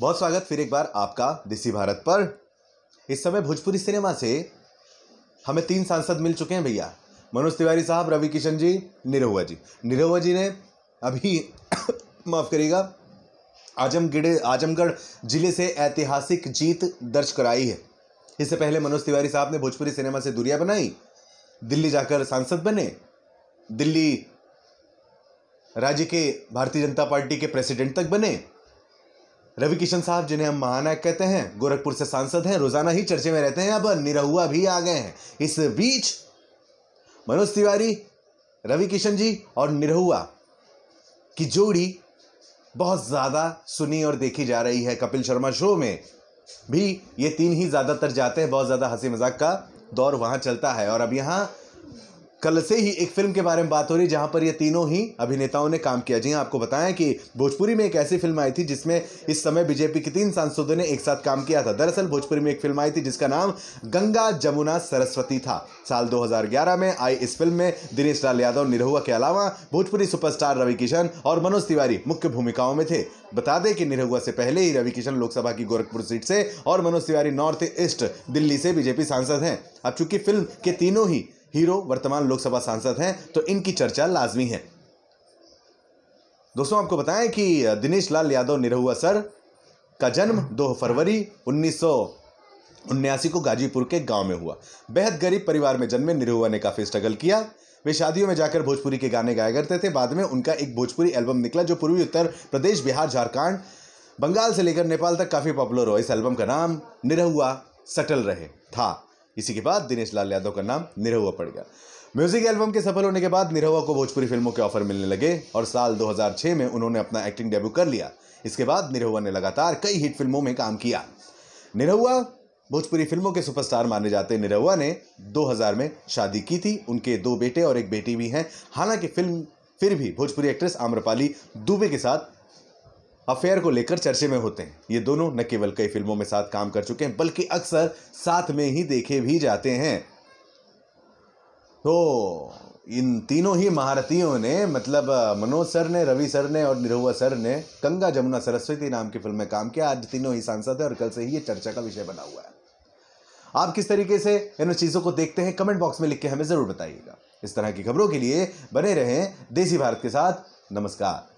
बहुत स्वागत फिर एक बार आपका देसी भारत पर इस समय भोजपुरी सिनेमा से हमें तीन सांसद मिल चुके हैं भैया मनोज तिवारी साहब रवि किशन जी निरहुआ जी निरहुआ जी ने अभी माफ़ करिएगा आजमगढ़ आजमगढ़ जिले से ऐतिहासिक जीत दर्ज कराई है इससे पहले मनोज तिवारी साहब ने भोजपुरी सिनेमा से दूरिया बनाई दिल्ली जाकर सांसद बने दिल्ली राज्य के भारतीय जनता पार्टी के प्रेसिडेंट तक बने रवि किशन साहब जिन्हें हम महानायक कहते हैं गोरखपुर से सांसद हैं रोजाना ही चर्चे में रहते हैं अब निरहुआ भी आ गए हैं इस बीच मनोज तिवारी रवि किशन जी और निरहुआ की जोड़ी बहुत ज़्यादा सुनी और देखी जा रही है कपिल शर्मा शो में भी ये तीन ही ज़्यादातर जाते हैं बहुत ज़्यादा हंसी मजाक का दौर वहां चलता है और अब यहां कल से ही एक फिल्म के बारे में बात हो रही है जहां पर ये तीनों ही अभिनेताओं ने काम किया जी आपको बताया कि भोजपुरी में एक ऐसी फिल्म आई थी जिसमें इस समय बीजेपी के तीन सांसदों ने एक साथ काम किया था दरअसल भोजपुरी में एक फिल्म आई थी जिसका नाम गंगा जमुना सरस्वती था साल दो में आई इस फिल्म में दिनेश लाल यादव निरहुआ के अलावा भोजपुरी सुपरस्टार रवि किशन और मनोज तिवारी मुख्य भूमिकाओं में थे बता दें कि निरहुआ से पहले ही रवि किशन लोकसभा की गोरखपुर सीट से और मनोज तिवारी नॉर्थ ईस्ट दिल्ली से बीजेपी सांसद हैं अब चूंकि फिल्म के तीनों ही हीरो वर्तमान लोकसभा सांसद हैं तो इनकी चर्चा लाजमी है दोस्तों आपको बताएं कि दिनेश लाल यादव निरहुआ सर का जन्म 2 फरवरी उन्नीस को गाजीपुर के गांव में हुआ बेहद गरीब परिवार में जन्मे निरहुआ ने काफ़ी स्ट्रगल किया वे शादियों में जाकर भोजपुरी के गाने गाया करते थे बाद में उनका एक भोजपुरी एल्बम निकला जो पूर्वी उत्तर प्रदेश बिहार झारखंड बंगाल से लेकर नेपाल तक काफ़ी पॉपुलर हुआ इस एल्बम का नाम निरहुआ सटल रहे था इसी के बाद दिनेश लाल यादव का नाम निरहुआ पड़ गया म्यूजिक एल्बम के सफल होने के बाद निरहुआ को भोजपुरी फिल्मों के ऑफर मिलने लगे और साल 2006 में उन्होंने अपना एक्टिंग डेब्यू कर लिया इसके बाद निरहुआ ने लगातार कई हिट फिल्मों में काम किया निरहुआ भोजपुरी फिल्मों के सुपरस्टार माने जाते निरहुआ ने 2000 में शादी की थी उनके दो बेटे और एक बेटी भी हैं हालांकि फिल्म फिर भी भोजपुरी एक्ट्रेस आम्रपाली दुबे के साथ अफेयर को लेकर चर्चे में होते हैं ये दोनों न केवल कई फिल्मों में साथ काम कर चुके हैं बल्कि अक्सर साथ में ही देखे भी जाते हैं तो इन तीनों ही महारथियों ने मतलब मनोज सर ने रवि सर ने और निरहुआ सर ने गंगा जमुना सरस्वती नाम की फिल्म में काम किया आज तीनों ही सांसद हैं और कल से ही ये चर्चा का विषय बना हुआ है आप किस तरीके से इन चीज़ों को देखते हैं कमेंट बॉक्स में लिख के हमें ज़रूर बताइएगा इस तरह की खबरों के लिए बने रहें देसी भारत के साथ नमस्कार